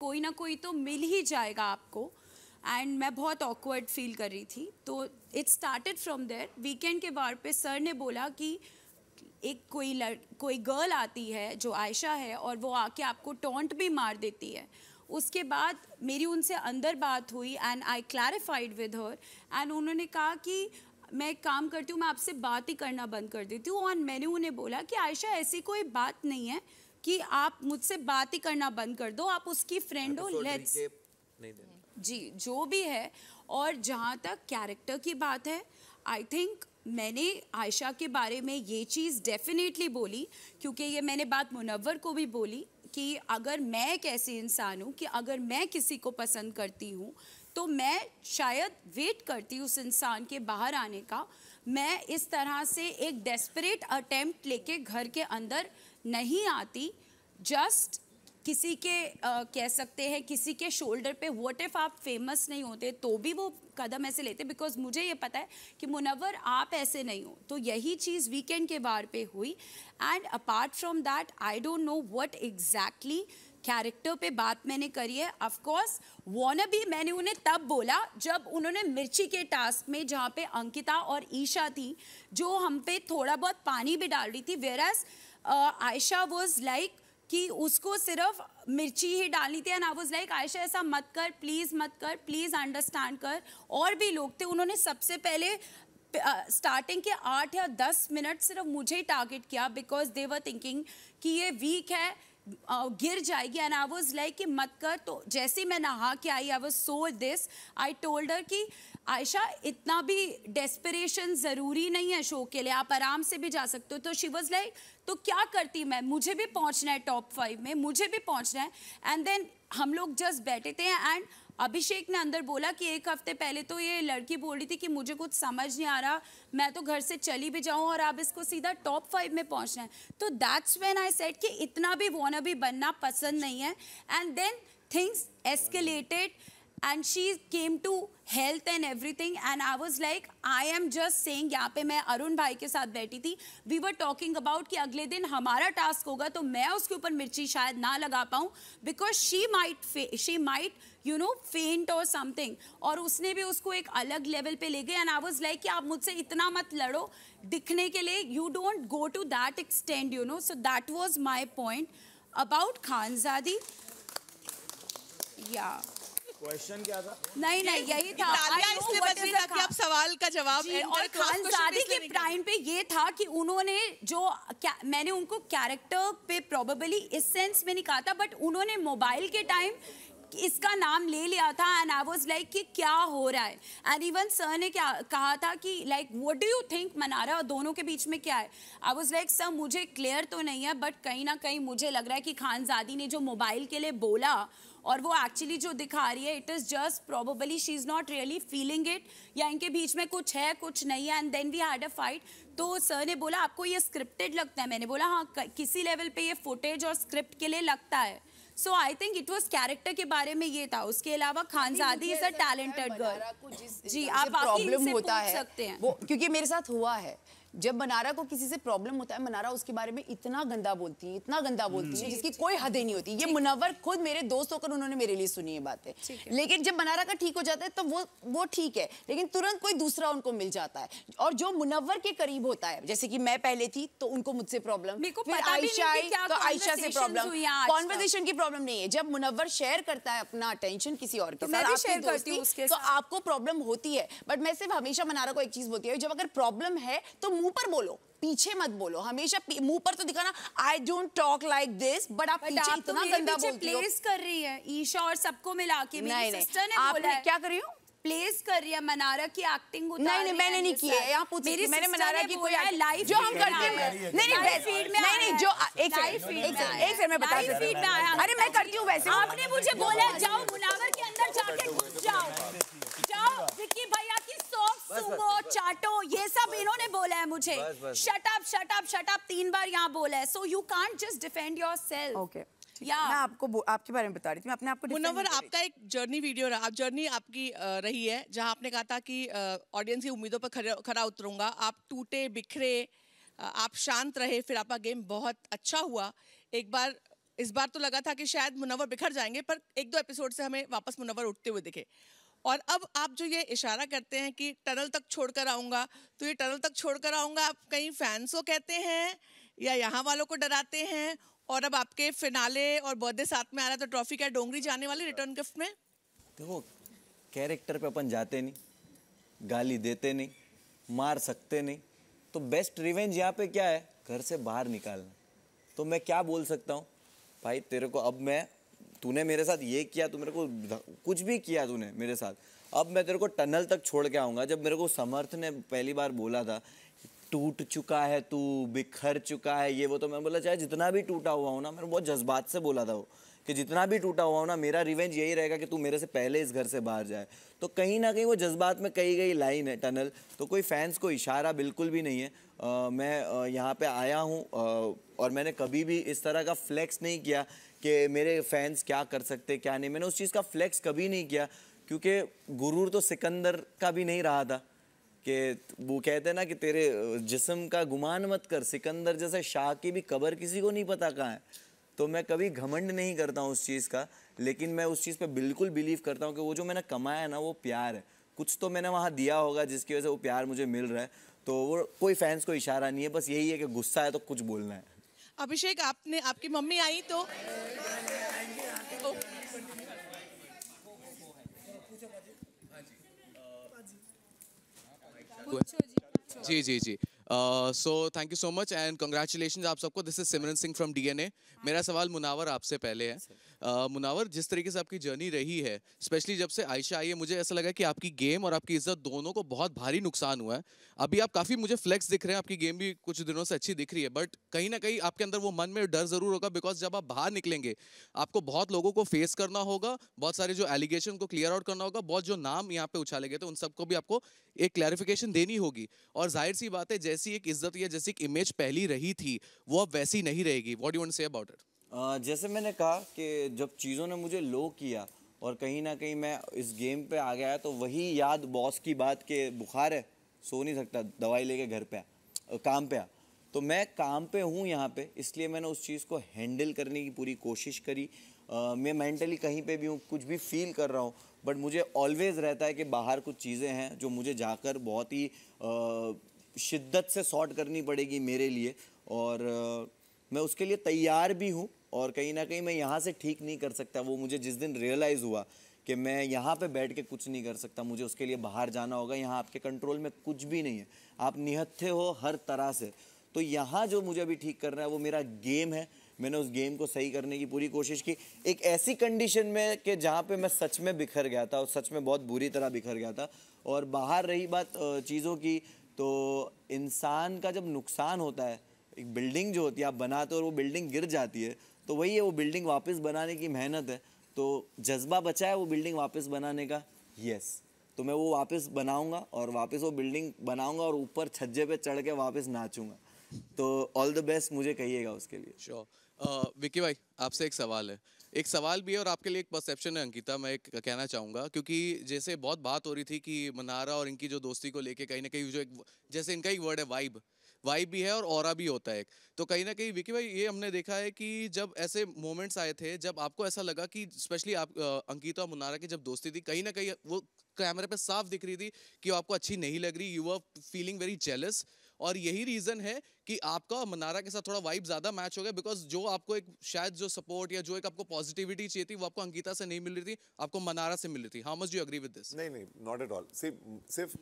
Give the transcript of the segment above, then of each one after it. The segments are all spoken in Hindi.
कोई ना कोई तो मिल ही जाएगा आपको एंड मैं बहुत ऑकवर्ड फील कर रही थी तो it started from there weekend के बार पे सर ने बोला कि एक कोई लड़ कोई गर्ल आती है जो आयशा है और वो आके आपको टोंट भी मार देती है उसके बाद मेरी उनसे अंदर बात हुई and I clarified with her and उन्होंने कहा कि मैं एक काम करती हूँ मैं आपसे बात ही करना बंद कर देती हूँ और मैंने उन्हें बोला कि आयशा ऐसी कोई बात नहीं है कि आप मुझसे बात ही करना बंद कर दो आप उसकी फ्रेंड हो लेट्स जी जो भी है और जहाँ तक कैरेक्टर की बात है आई थिंक मैंने आयशा के बारे में ये चीज़ डेफिनेटली बोली क्योंकि ये मैंने बात मुनवर को भी बोली कि अगर मैं एक ऐसी इंसान हूँ कि अगर मैं किसी को पसंद करती हूँ तो मैं शायद वेट करती उस इंसान के बाहर आने का मैं इस तरह से एक डेस्परेट अटेम्प्ट लेके घर के अंदर नहीं आती जस्ट किसी के आ, कह सकते हैं किसी के शोल्डर पे वॉट इफ़ आप फेमस नहीं होते तो भी वो कदम ऐसे लेते बिकॉज मुझे ये पता है कि मुनवर आप ऐसे नहीं हो तो यही चीज़ वीकेंड के बार पे हुई and apart from that I don't know what exactly character पे बात मैंने करी है अफकोर्स वॉन भी मैंने उन्हें तब बोला जब उन्होंने मिर्ची के टास्क में जहाँ पे अंकिता और ईशा थी जो हम पे थोड़ा बहुत पानी भी डाल रही थी वेरस आयशा वॉज लाइक कि उसको सिर्फ मिर्ची ही डालनी थी and I was like Ayesha ऐसा मत कर प्लीज़ मत कर प्लीज़ अंडरस्टैंड कर और भी लोग थे उन्होंने सबसे पहले स्टार्टिंग uh, के आठ या दस मिनट सिर्फ मुझे ही टारगेट किया बिकॉज दे वर थिंकिंग कि ये वीक है uh, गिर जाएगी एंड आई वॉज लाइक कि मत कर तो जैसे ही मैं नहा के आई I was so this I told her कि आयशा इतना भी डेस्परेशन ज़रूरी नहीं है शो के लिए आप आराम से भी जा सकते हो तो शी वॉज लाइक तो क्या करती मैं मुझे भी पहुंचना है टॉप फाइव में मुझे भी पहुंचना है एंड देन हम लोग जस्ट बैठे थे एंड अभिषेक ने अंदर बोला कि एक हफ्ते पहले तो ये लड़की बोल रही थी कि मुझे कुछ समझ नहीं आ रहा मैं तो घर से चली भी जाऊं और अब इसको सीधा टॉप फाइव में पहुँचना है तो दैट्स व्हेन आई सेट कि इतना भी वोना भी बनना पसंद नहीं है and then things escalated and she came to health and everything and I was like I am just saying यहाँ पे मैं अरुण भाई के साथ बैठी थी वी वर टॉकिंग अबाउट कि अगले दिन हमारा टास्क होगा तो मैं उसके ऊपर मिर्ची शायद ना लगा पाऊँ because she might she might you know faint और समथिंग और उसने भी उसको एक अलग लेवल पे ले गए एंड आई वॉज लाइक कि आप मुझसे इतना मत लड़ो दिखने के लिए you don't go to that extend you know so that was my point about Khanzaadi या yeah. क्वेश्चन क्या था नहीं नहीं यही था इसलिए बची था कि आप सवाल का जवाब और खान खानजादी के प्राइम पे ये था कि उन्होंने जो क्या मैंने उनको कैरेक्टर पे प्रोबेबली इस सेंस में नहीं कहा था बट उन्होंने मोबाइल के टाइम इसका नाम ले लिया था एंड आई वॉज लाइक कि क्या हो रहा है एंड इवन सर ने क्या कहा था कि like what do you think Mannara और दोनों के बीच में क्या है आई वॉज लाइक सर मुझे क्लियर तो नहीं है बट कहीं ना कहीं मुझे लग रहा है कि खानजादी ने जो मोबाइल के लिए बोला और वो एक्चुअली जो दिखा रही है it is just probably she is not really feeling it या इनके बीच में कुछ है कुछ नहीं है and then we had a fight तो सर ने बोला आपको ये स्क्रिप्टेड लगता है मैंने बोला हाँ किसी लेवल पे ये फुटेज और स्क्रिप्ट के लिए लगता है so I think it was character के बारे में ये था उसके अलावा Khanzaadi is a talented girl जी आप प्रॉब्लम होता है सकते हैं वो क्योंकि मेरे साथ हुआ है जब मनारा को किसी से प्रॉब्लम होता है मनारा उसके बारे में इतना गंदा बोलती है इतना गंदा बोलती है हम्म। जिसकी कोई हदें नहीं होती ये मुनवर खुद मेरे दोस्त होकर उन्होंने मेरे लिए सुनी है बातें लेकिन जब मनारा का ठीक हो जाता है तो वो वो ठीक है लेकिन तुरंत कोई दूसरा उनको मिल जाता है और जो मुनवर के करीब होता है जैसे कि मैं पहले थी तो उनको मुझसे प्रॉब्लम आयशा तो आयशा से प्रॉब्लम कॉन्वर्जेशन की प्रॉब्लम नहीं है जब मुनवर शेयर करता है अपना अटेंशन किसी और के तो साथ तो आपको प्रॉब्लम होती है बट मैं सिर्फ हमेशा मनारा को एक चीज बोलती है जब अगर प्रॉब्लम है तो मुंह पर बोलो पीछे मत बोलो हमेशा मुंह पर तो दिखाना I don't talk like this but आप पीछे आप तो इतना गंदा बोलती हो प्लेस कर रही है ईशा और सबको मिला के मेरी सिस्टर ने बोला है क्या कर रही हूँ प्लेस कर रही है मनारा की एक्टिंग नहीं नहीं मैंने नहीं की है यहाँ पूछ रही मैंने मनारा की कोई लाइफ जो हम करते हैं नहीं नहीं फीड में नहीं नहीं जो एक एक फिर मैं बता अरे मैं करती हूँ वैसे आपने मुझे बोला जाओ मुनावर के अंदर जाके सुंगो चाटो ये सब इन्होंने बोला है मुझे शटअप शटअप शटअप तीन बार यहाँ बोला है so you can't just defend yourself okay या मैं आपको आपके बारे में बता रही थी मैं अपने आपको मुनवर आपका एक जर्नी वीडियो रहा आप जर्नी आपकी रही है जहां आपने कहा था कि ऑडियंस की उम्मीदों पर खरा उतरूंगा आप टूटे बिखरे आप शांत रहे फिर आपका गेम बहुत अच्छा हुआ एक बार इस बार तो लगा था कि शायद मुनवर बिखर जाएंगे पर एक दो एपिसोड से हमें वापस मुनवर उठते हुए दिखे और अब आप जो ये इशारा करते हैं कि टनल तक छोड़ कर आऊँगा तो ये टनल तक छोड़ कर आऊँगा आप कहीं फैंस को कहते हैं या यहाँ वालों को डराते हैं और अब आपके फिनाले और बर्थडे साथ में आ रहा है तो ट्रॉफी क्या डोंगरी जाने वाली रिटर्न गिफ्ट में देखो कैरेक्टर पे अपन जाते नहीं गाली देते नहीं मार सकते नहीं तो बेस्ट रिवेंज यहाँ पे क्या है घर से बाहर निकालना तो मैं क्या बोल सकता हूँ भाई तेरे को अब मैं तूने मेरे साथ ये किया तू मेरे को कुछ भी किया तूने मेरे साथ अब मैं तेरे को टनल तक छोड़ के आऊँगा जब मेरे को समर्थ ने पहली बार बोला था टूट चुका है तू बिखर चुका है ये वो तो मैं बोला चाहे जितना भी टूटा हुआ हो ना मैंने बहुत जज्बात से बोला था वो कि जितना भी टूटा हुआ हो ना मेरा रिवेंज यही रहेगा कि तू मेरे से पहले इस घर से बाहर जाए तो कहीं ना कहीं वो जज्बात में कही गई लाइन है टनल तो कोई फैंस को इशारा बिल्कुल भी नहीं है आ, मैं यहाँ पे आया हूँ और मैंने कभी भी इस तरह का फ्लैक्स नहीं किया कि मेरे फैंस क्या कर सकते क्या नहीं मैंने उस चीज़ का फ्लैक्स कभी नहीं किया क्योंकि गुरूर तो सिकंदर का भी नहीं रहा था कि वो कहते ना कि तेरे जिसम का गुमान मत कर सिकंदर जैसे शाह की भी कबर किसी को नहीं पता कहाँ है तो मैं कभी घमंड नहीं करता हूँ उस चीज़ का लेकिन मैं उस चीज़ पर बिल्कुल बिलीव करता हूँ कि वो जो मैंने कमाया है ना वो प्यार है कुछ तो मैंने वहाँ दिया होगा जिसकी वजह से वो प्यार मुझे मिल रहा है तो वो कोई फैंस को इशारा नहीं है बस यही है कि गुस्सा है तो कुछ बोलना है अभिषेक आपने आपकी मम्मी आई तो जी जी जी so thank you so much and congratulation आप सबको this is Simran Singh from DNA मेरा सवाल मुनावर आपसे पहले है मुनावर जिस तरीके से आपकी जर्नी रही है स्पेशली जब से आयशा आई है मुझे ऐसा लगा कि आपकी गेम और आपकी इज्जत दोनों को बहुत भारी नुकसान हुआ है अभी आप काफ़ी मुझे फ्लेक्स दिख रहे हैं आपकी गेम भी कुछ दिनों से अच्छी दिख रही है बट कहीं ना कहीं आपके अंदर वो मन में डर ज़रूर होगा बिकॉज जब आप बाहर निकलेंगे आपको बहुत लोगों को फेस करना होगा बहुत सारे जो एलिगेशन को क्लियर आउट करना होगा बहुत जो नाम यहाँ पे उछाले गए थे तो उन सबको भी आपको एक क्लैरिफिकेशन देनी होगी और जाहिर सी बात है जैसी एक इज्जत या जैसी एक इमेज पहली रही थी वो अब वैसी नहीं रहेगी what you want say about it जैसे मैंने कहा कि जब चीज़ों ने मुझे लो किया और कहीं ना कहीं मैं इस गेम पे आ गया तो वही याद बॉस की बात के बुखार है सो नहीं सकता दवाई लेके घर पे आ काम पे आ तो मैं काम पे हूँ यहाँ पे इसलिए मैंने उस चीज़ को हैंडल करने की पूरी कोशिश करी आ, मैं मेंटली कहीं पे भी हूँ कुछ भी फील कर रहा हूँ बट मुझे ऑलवेज़ रहता है कि बाहर कुछ चीज़ें हैं जो मुझे जाकर बहुत ही आ, शिद्दत से सॉर्ट करनी पड़ेगी मेरे लिए और मैं उसके लिए तैयार भी हूँ और कहीं ना कहीं मैं यहाँ से ठीक नहीं कर सकता वो मुझे जिस दिन रियलाइज़ हुआ कि मैं यहाँ पे बैठ के कुछ नहीं कर सकता मुझे उसके लिए बाहर जाना होगा यहाँ आपके कंट्रोल में कुछ भी नहीं है आप निहत्थे हो हर तरह से तो यहाँ जो मुझे अभी ठीक करना है वो मेरा गेम है मैंने उस गेम को सही करने की पूरी कोशिश की एक ऐसी कंडीशन में कि जहाँ पे मैं सच में बिखर गया था और सच में बहुत बुरी तरह बिखर गया था और बाहर रही बात चीज़ों की तो इंसान का जब नुकसान होता है एक बिल्डिंग जो होती है आप बनाते हो और वो बिल्डिंग गिर जाती है तो वही है वो बिल्डिंग वापस बनाने की मेहनत है तो जज्बा बचा है वो बिल्डिंग वापस बनाने का यस तो मैं वो वापस बनाऊंगा और वापस वो बिल्डिंग बनाऊंगा और ऊपर छज्जे पे चढ़ के वापस नाचूंगा तो ऑल द बेस्ट मुझे कहिएगा उसके लिए श्योर sure. विकी uh, भाई आपसे एक सवाल है एक सवाल भी है और आपके लिए एक परसेप्शन है अंकिता मैं एक कहना चाहूँगा क्योंकि जैसे बहुत बात हो रही थी कि मनारा और इनकी जो दोस्ती को लेके कहीं ना कहीं जो एक जैसे इनका एक वर्ड है वाइब वाइब भी है और और भी होता है तो कहीं ना कहीं विकी भाई ये हमने देखा है कि जब ऐसे मोमेंट्स आए थे जब आपको ऐसा लगा कि स्पेशली आप अंकिता और मुनारा की जब दोस्ती थी कहीं ना कहीं वो कैमरे पे साफ दिख रही थी कि आपको अच्छी नहीं लग रही you are feeling very jealous और यही रीज़न है कि आपका मनारा के साथ थोड़ा वाइब ज़्यादा मैच हो गया बिकॉज जो आपको एक शायद जो सपोर्ट या जो एक आपको पॉजिटिविटी चाहिए थी वो आपको अंकिता से नहीं मिल रही थी आपको मनारा से मिल रही थी how much you agree with this नहीं नहीं नॉट एट ऑल सिर्फ सिर्फ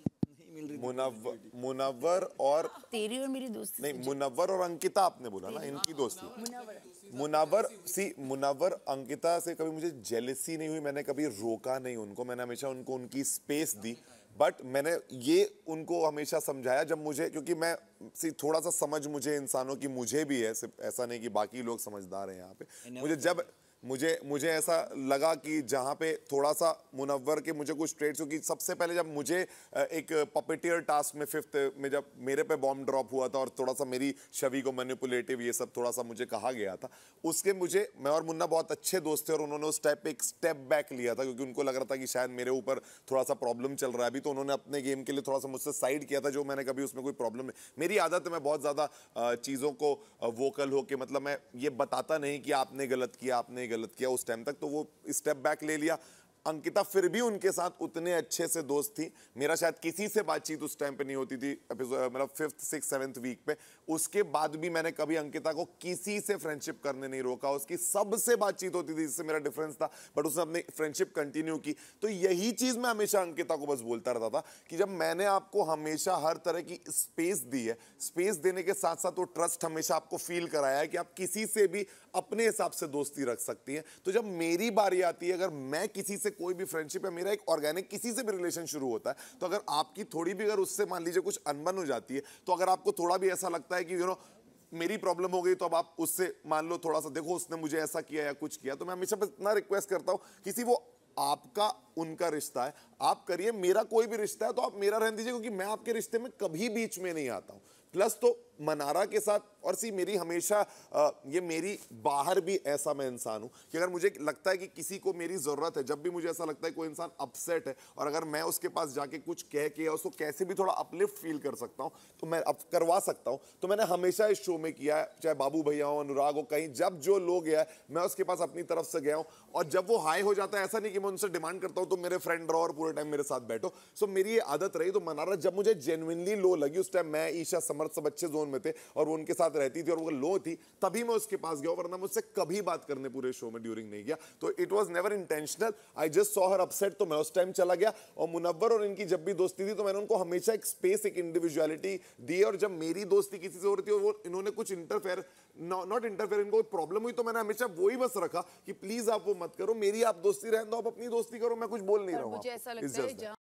मिल रही मुनव्वर मुनव्वर और हाँ, तेरी और मेरी दोस्ती नहीं मुनव्वर और अंकिता आपने बोला ना इनकी दोस्ती मुनावर सी मुनावर अंकिता से कभी मुझे जेलसी नहीं हुई मैंने कभी रोका नहीं उनको मैंने हमेशा उनको उनकी स्पेस दी बट मैंने ये उनको हमेशा समझाया जब मुझे क्योंकि मैं सी थोड़ा सा समझ मुझे इंसानों की मुझे भी है ऐसा नहीं कि बाकी लोग समझदार हैं यहाँ पे मुझे जब मुझे मुझे ऐसा लगा कि जहाँ पे थोड़ा सा मुनवर के मुझे कुछ ट्रेड्स क्योंकि सबसे पहले जब मुझे एक पपेटियर टास्क में फिफ्थ में जब मेरे पे बॉम्ब ड्रॉप हुआ था और थोड़ा सा मेरी छवि को मैनिपुलेटिव ये सब थोड़ा सा मुझे कहा गया था उसके मुझे मैं और मुन्ना बहुत अच्छे दोस्त थे और उन्होंने उस टाइप एक स्टेप बैक लिया था क्योंकि उनको लग रहा था कि शायद मेरे ऊपर थोड़ा सा प्रॉब्लम चल रहा है अभी तो उन्होंने अपने गेम के लिए थोड़ा सा मुझसे साइड किया था जो मैंने कभी उसमें कोई प्रॉब्लम नहीं मेरी आदत है मैं बहुत ज़्यादा चीज़ों को वोकल होकर मतलब मैं ये बताता नहीं कि आपने गलत किया आपने गलत किया उस टाइम तक तो वो स्टेप बैक ले लिया अंकिता फिर भी उनके साथ उतने अच्छे से दोस्त थी मेरा शायद किसी से बातचीत उस टाइम पे नहीं होती थी मतलब फिफ्थ सिक्स सेवन्थ वीक पे उसके बाद भी मैंने कभी अंकिता को किसी से फ्रेंडशिप करने नहीं रोका उसकी सबसे बातचीत होती थी जिससे मेरा डिफरेंस था बट उसने अपनी फ्रेंडशिप कंटिन्यू की तो यही चीज़ मैं हमेशा अंकिता को बस बोलता रहता था कि जब मैंने आपको हमेशा हर तरह की स्पेस दी है स्पेस देने के साथ साथ वो ट्रस्ट हमेशा आपको फील कराया है कि आप किसी से भी अपने हिसाब से दोस्ती रख सकती हैं तो जब मेरी बारी आती है अगर मैं किसी से कोई भी फ्रेंडशिप है मेरा एक ऑर्गेनिक किसी से भी रिलेशन शुरू होता है तो अगर आपकी थोड़ी भी अगर उससे मान लीजिए कुछ अनबन हो जाती है तो अगर आपको थोड़ा भी ऐसा लगता है कि यू नो मेरी प्रॉब्लम हो गई तो अब आप उससे मान लो थोड़ा सा देखो उसने मुझे ऐसा किया या कुछ किया तो मैं हमेशा बस इतना रिक्वेस्ट करता हूँ किसी वो आपका उनका रिश्ता है आप करिए मेरा कोई भी रिश्ता है तो आप मेरा रहने दीजिए क्योंकि मैं आपके रिश्ते में कभी बीच में नहीं आता हूँ प्लस तो मनारा के साथ और सी मेरी हमेशा आ, ये मेरी बाहर भी ऐसा मैं इंसान हूँ कि अगर मुझे लगता है कि किसी को मेरी ज़रूरत है जब भी मुझे ऐसा लगता है कोई इंसान अपसेट है और अगर मैं उसके पास जाके कुछ कह के उसको कैसे भी थोड़ा अपलिफ्ट फील कर सकता हूँ तो मैं अप करवा सकता हूँ तो मैंने हमेशा इस शो में किया है चाहे बाबू भैया हो अनुराग हो कहीं जब जो लोग गया मैं उसके पास अपनी तरफ से गया हूँ और जब वो हाई हो जाता है ऐसा नहीं कि मैं उनसे डिमांड करता हूँ तो मेरे फ्रेंड रहो और पूरे टाइम मेरे साथ बैठो सो मेरी ये आदत रही तो मनारा जब मुझे जेनुनली लो लगी उस टाइम मैं ईशा समर्थ सब अच्छे जोन जोन में थे और वो उनके साथ रहती थी और वो लो थी तभी मैं उसके पास गया वरना मुझसे कभी बात करने पूरे शो में ड्यूरिंग नहीं गया तो it was never intentional I just saw her upset तो मैं उस टाइम चला गया और मुनवर और इनकी जब भी दोस्ती थी तो मैंने उनको हमेशा एक स्पेस एक इंडिविजुअलिटी दी और जब मेरी दोस्ती किसी से हो रही थी और वो इन्होंने कुछ इंटरफेयर नॉट इंटरफेयर इनको प्रॉब्लम हुई तो मैंने हमेशा वो ही बस रखा कि प्लीज आप वो मत करो मेरी आप दोस्ती रहें दो आप अपनी दोस्ती करो मैं कुछ बोल नहीं रहा हूँ